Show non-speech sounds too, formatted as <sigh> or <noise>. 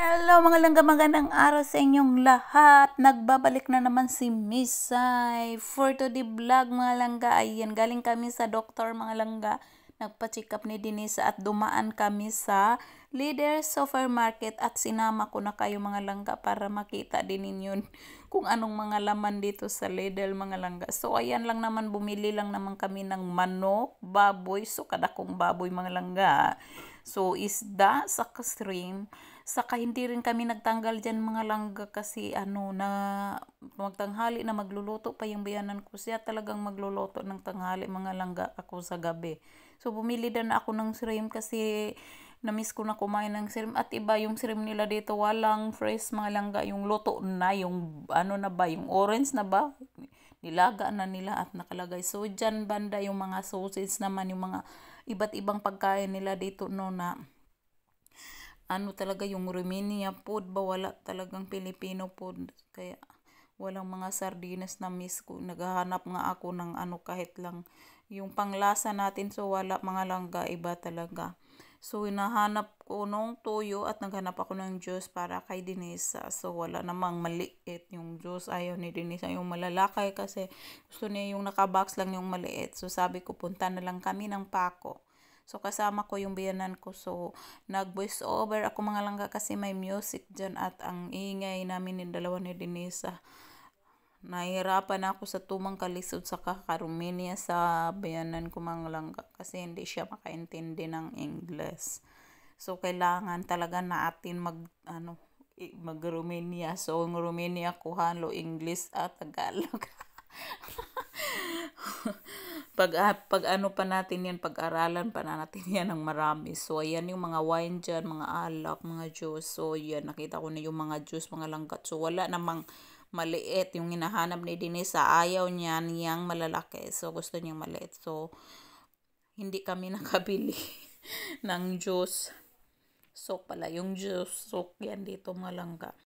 Hello mga langga, magandang araw sa inyong lahat. Nagbabalik na naman si Misay for today vlog mga langga. Ayun, galing kami sa doktor mga langga. Nagpa-check up ni Denise at dumaan kami sa leader leaders Market at sinama ko na kayo mga langga para makita din ninyo <laughs> kung anong mga laman dito sa Lidl mga langga. So ayan lang naman bumili lang naman kami ng manok, baboy, so kadakong baboy mga langga. So isda, sa shrimp, saka hindi rin kami nagtanggal diyan mga langga kasi ano na magtanghali na magluluto pa yung bayanan ko siya talagang magluluto ng tanghali mga langga ako sa gabi. So bumili din ako ng shrimp kasi Namiss ko na kumain ng shrimp. At iba yung shrimp nila dito, walang fresh mga langga. Yung luto na, yung ano na ba, yung orange na ba? Nilaga na nila at nakalagay. So, dyan banda yung mga sausage naman, yung mga iba't ibang pagkain nila dito no na ano talaga yung Romania food ba wala talagang Filipino food kaya walang mga sardines na miss ko naghahanap nga ako ng ano kahit lang yung panglasa natin so wala mga langga iba talaga So, hinahanap ko nung toyo at naghanap ako ng juice para kay Denise. So, wala namang maliit yung juice. Ayaw ni Denisa yung malalakay kasi gusto niya yung nakabox lang yung maliit. So, sabi ko, punta na lang kami ng Paco. So, kasama ko yung biyanan ko. So, nag-voice over ako mga langga kasi may music dyan at ang ingay namin ni dalawa ni Denise. Nahihirapan ako sa tumang kalisod sa kakarumenia sa bayanan ko mga langga kasi hindi siya makaintindi ng English. So, kailangan talaga natin mag, ano, mag-Romania. So, ang Romania ko halo English at Tagalog. <laughs> pag, ah, pag ano pa natin yan, pag-aralan pa na natin yan ng marami. So, ayan yung mga wine dyan, mga alak, mga juice. So, yan, nakita ko na yung mga juice, mga langkat. So, wala namang maliit. Yung hinahanap ni Denise ah, ayaw niya niyang malalaki. So, gusto niyang maliit. So, hindi kami <laughs> nakabili ng juice. so pala. Yung juice, so yan dito mga